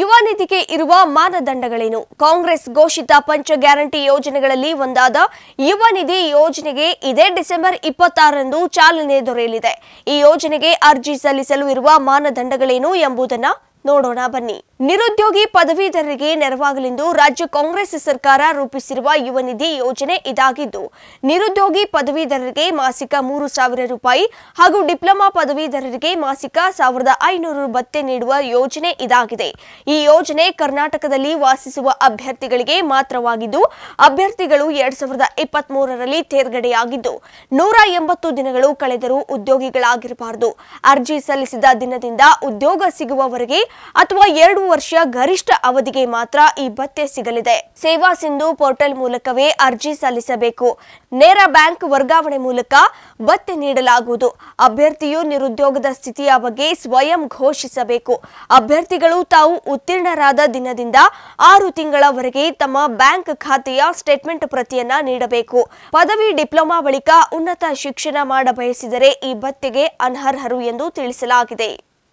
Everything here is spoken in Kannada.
ಯುವ ನಿಧಿಗೆ ಇರುವ ಮಾನದಂಡಗಳೇನು ಕಾಂಗ್ರೆಸ್ ಘೋಷಿತ ಪಂಚ ಗ್ಯಾರಂಟಿ ಯೋಜನೆಗಳಲ್ಲಿ ಒಂದಾದ ಯುವ ನಿಧಿ ಯೋಜನೆಗೆ ಇದೇ ಡಿಸೆಂಬರ್ ಇಪ್ಪತ್ತಾರರಂದು ಚಾಲನೆ ದೊರೆಯಲಿದೆ ಈ ಯೋಜನೆಗೆ ಅರ್ಜಿ ಸಲ್ಲಿಸಲು ಇರುವ ಮಾನದಂಡಗಳೇನು ಎಂಬುದನ್ನು ನೋಡೋಣ ಬನ್ನಿ ನಿರುದ್ಯೋಗಿ ಪದವೀಧರರಿಗೆ ನೆರವಾಗಲೆಂದು ರಾಜ್ಯ ಕಾಂಗ್ರೆಸ್ ಸರ್ಕಾರ ರೂಪಿಸಿರುವ ಯುವ ನಿಧಿ ಯೋಜನೆ ಇದಾಗಿದ್ದು ನಿರುದ್ಯೋಗಿ ಪದವೀಧರರಿಗೆ ಮಾಸಿಕ ಮೂರು ಸಾವಿರ ರೂಪಾಯಿ ಹಾಗೂ ಡಿಪ್ಲೊಮಾ ಪದವೀಧರರಿಗೆ ಮಾಸಿಕ ಸಾವಿರದ ಐನೂರು ಭತ್ತೆ ನೀಡುವ ಯೋಜನೆ ಇದಾಗಿದೆ ಈ ಯೋಜನೆ ಕರ್ನಾಟಕದಲ್ಲಿ ವಾಸಿಸುವ ಅಭ್ಯರ್ಥಿಗಳಿಗೆ ಮಾತ್ರವಾಗಿದ್ದು ಅಭ್ಯರ್ಥಿಗಳು ಎರಡ್ ಸಾವಿರದ ಇಪ್ಪತ್ತ್ ಮೂರರಲ್ಲಿ ತೇರ್ಗಡೆಯಾಗಿದ್ದು ನೂರ ಎಂಬತ್ತು ದಿನಗಳು ಕಳೆದರೂ ಉದ್ಯೋಗಿಗಳಾಗಿರಬಾರದು ಅರ್ಜಿ ಸಲ್ಲಿಸಿದ ದಿನದಿಂದ ಉದ್ಯೋಗ ಸಿಗುವವರೆಗೆ ಅಥವಾ ಎರಡು ವರ್ಷ ಗರಿಷ್ಠ ಅವಧಿಗೆ ಮಾತ್ರ ಈ ಭತ್ಯೆ ಸಿಗಲಿದೆ ಸೇವಾ ಸಿಂಧು ಪೋರ್ಟಲ್ ಮೂಲಕವೇ ಅರ್ಜಿ ಸಲ್ಲಿಸಬೇಕು ನೇರ ಬ್ಯಾಂಕ್ ವರ್ಗಾವಣೆ ಮೂಲಕ ಭತ್ತೆ ನೀಡಲಾಗುವುದು ಅಭ್ಯರ್ಥಿಯು ನಿರುದ್ಯೋಗದ ಸ್ಥಿತಿಯ ಬಗ್ಗೆ ಸ್ವಯಂ ಘೋಷಿಸಬೇಕು ಅಭ್ಯರ್ಥಿಗಳು ತಾವು ಉತ್ತೀರ್ಣರಾದ ದಿನದಿಂದ ಆರು ತಿಂಗಳವರೆಗೆ ತಮ್ಮ ಬ್ಯಾಂಕ್ ಖಾತೆಯ ಸ್ಟೇಟ್ಮೆಂಟ್ ಪ್ರತಿಯನ್ನ ನೀಡಬೇಕು ಪದವಿ ಡಿಪ್ಲೊಮಾ ಬಳಿಕ ಉನ್ನತ ಶಿಕ್ಷಣ ಮಾಡಬಯಸಿದರೆ ಈ ಭತ್ಯೆಗೆ ಅನರ್ಹರು ಎಂದು ತಿಳಿಸಲಾಗಿದೆ